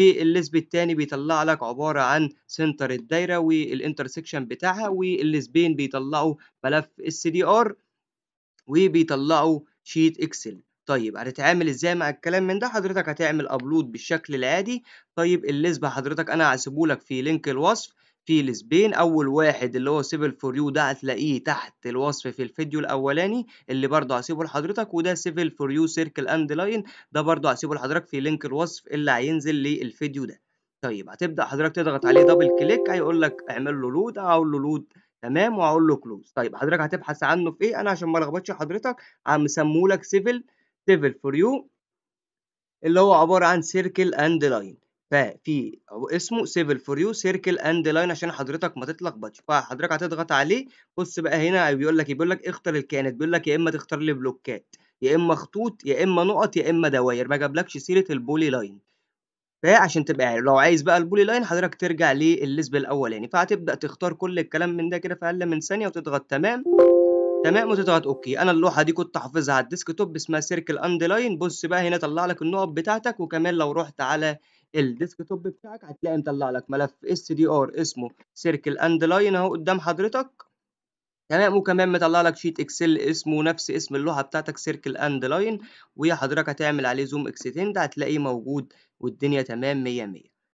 الليسب التاني بيطلع لك عبارة عن سنتر الدايرة والانترسكشن بتاعها والليسبين بيطلعوا ملف السي دي ار وبيطلعوا شيت اكسل طيب هتتعامل ازاي مع الكلام من ده حضرتك هتعمل ابلود بالشكل العادي طيب الليسب حضرتك انا هسيبه لك في لينك الوصف في لسبين اول واحد اللي هو سيفل فور يو ده هتلاقيه تحت الوصف في الفيديو الاولاني اللي برضه هسيبه لحضرتك وده سيفل فور يو سيركل اند لاين ده برضه هسيبه لحضرتك في لينك الوصف اللي هينزل للفيديو ده طيب هتبدا حضرتك تضغط عليه دبل كليك هيقول لك اعمل له لود هقول له لود تمام وهقول له كلوز طيب حضرتك هتبحث عنه في ايه انا عشان ما لخبطش حضرتك عم سمولك سيفل سيفل فور يو اللي هو عباره عن سيركل اند لاين ففي اسمه سيفل فور يو سيركل اند لاين عشان حضرتك ما تتلخبطش فحضرتك هتضغط عليه بص بقى هنا بيقول لك بيقول لك اختر الكائنات بيقول لك يا اما تختار لي بلوكات يا اما خطوط يا اما نقط يا اما دواير ما جابلكش سيره البولي لاين فعشان تبقى عارف لو عايز بقى البولي لاين حضرتك ترجع للليسب الاولاني فهتبدا تختار كل الكلام من ده كده في اقل من ثانيه وتضغط تمام تمام وتضغط اوكي انا اللوحه دي كنت حافظها على الديسك توب اسمها سيركل اند لاين بص بقى هنا طلع لك النقط بتاعتك وكمان لو رحت على الديسكتوب بتاعك هتلاقي مطلع لك ملف اس دي ار اسمه سيركل اند لاين اهو قدام حضرتك تمام وكمان مطلع لك شيت اكسل اسمه نفس اسم اللوحه بتاعتك سيركل اند لاين وحضرتك هتعمل عليه زوم اكستند هتلاقيه موجود والدنيا تمام 100 100